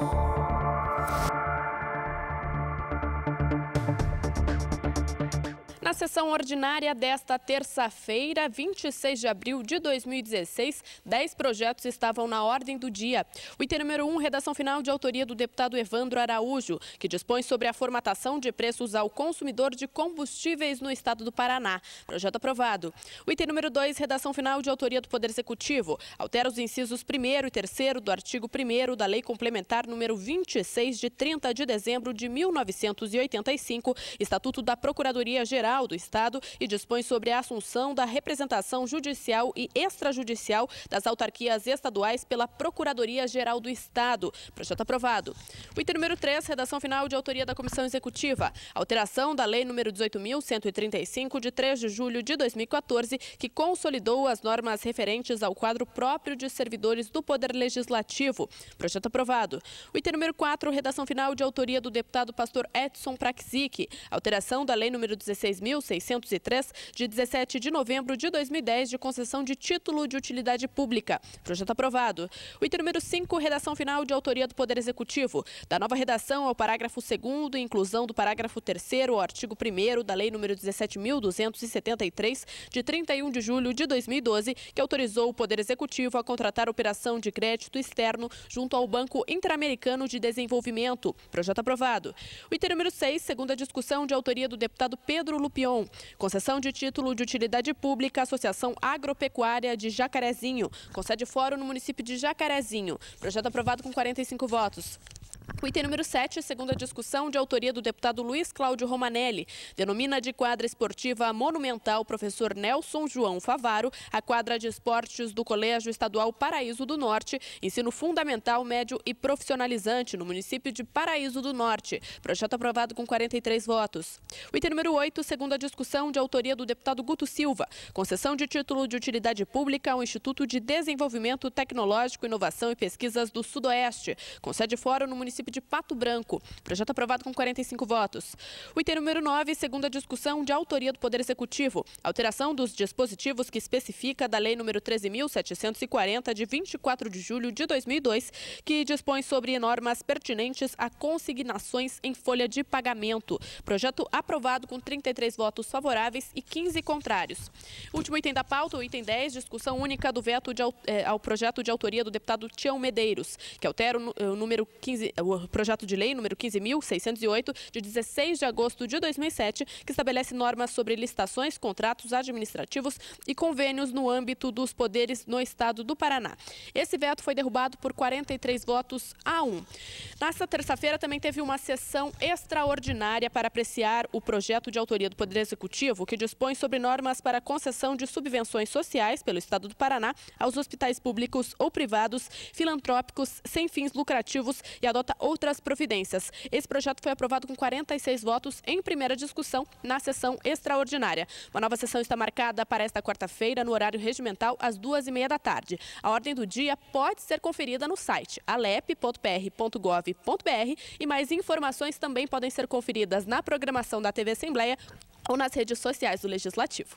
Bye. Na sessão ordinária desta terça-feira, 26 de abril de 2016, 10 projetos estavam na ordem do dia. O item número 1, redação final de autoria do deputado Evandro Araújo, que dispõe sobre a formatação de preços ao consumidor de combustíveis no estado do Paraná. Projeto aprovado. O item número 2, redação final de autoria do Poder Executivo, altera os incisos 1 e 3 do artigo 1 da Lei Complementar número 26 de 30 de dezembro de 1985, Estatuto da Procuradoria Geral Federal do Estado e dispõe sobre a assunção da representação judicial e extrajudicial das autarquias estaduais pela Procuradoria-Geral do Estado. Projeto aprovado. O item número 3, redação final de autoria da Comissão Executiva. Alteração da Lei número 18.135, de 3 de julho de 2014, que consolidou as normas referentes ao quadro próprio de servidores do Poder Legislativo. Projeto aprovado. O item número 4, redação final de autoria do deputado pastor Edson Praxic. Alteração da Lei número 16.000 2603, de 17 de novembro de 2010, de concessão de título de utilidade pública. Projeto aprovado. O item número 5, redação final de autoria do Poder Executivo. Da nova redação ao parágrafo 2 inclusão do parágrafo 3 ao artigo 1 da Lei número 17.273, de 31 de julho de 2012, que autorizou o Poder Executivo a contratar operação de crédito externo junto ao Banco Interamericano de Desenvolvimento. Projeto aprovado. O item número 6, segunda discussão de autoria do deputado Pedro Lupion, concessão de título de utilidade pública Associação Agropecuária de Jacarezinho, concede fórum no município de Jacarezinho. Projeto aprovado com 45 votos. O item número 7, segunda discussão de autoria do deputado Luiz Cláudio Romanelli, denomina de quadra esportiva monumental professor Nelson João Favaro a quadra de esportes do Colégio Estadual Paraíso do Norte, ensino fundamental, médio e profissionalizante no município de Paraíso do Norte. Projeto aprovado com 43 votos. O item número 8, segunda discussão de autoria do deputado Guto Silva, concessão de título de utilidade pública ao Instituto de Desenvolvimento Tecnológico, Inovação e Pesquisas do Sudoeste, com sede fora no município município de Pato Branco. Projeto aprovado com 45 votos. O item número 9, segunda discussão de autoria do Poder Executivo. Alteração dos dispositivos que especifica da Lei número 13.740, de 24 de julho de 2002, que dispõe sobre normas pertinentes a consignações em folha de pagamento. Projeto aprovado com 33 votos favoráveis e 15 contrários. Último item da pauta, o item 10, discussão única do veto de, eh, ao projeto de autoria do deputado Tião Medeiros, que altera o, o número 15, o projeto de lei número 15.608, de 16 de agosto de 2007, que estabelece normas sobre licitações, contratos administrativos e convênios no âmbito dos poderes no Estado do Paraná. Esse veto foi derrubado por 43 votos a 1. Nesta terça-feira também teve uma sessão extraordinária para apreciar o projeto de autoria do Poder Executivo, que dispõe sobre normas para concessão de subvenções sociais pelo Estado do Paraná aos hospitais públicos ou privados, filantrópicos, sem fins lucrativos e adota adota outras providências. Esse projeto foi aprovado com 46 votos em primeira discussão na sessão extraordinária. Uma nova sessão está marcada para esta quarta-feira, no horário regimental, às duas e meia da tarde. A ordem do dia pode ser conferida no site alep.pr.gov.br e mais informações também podem ser conferidas na programação da TV Assembleia ou nas redes sociais do Legislativo.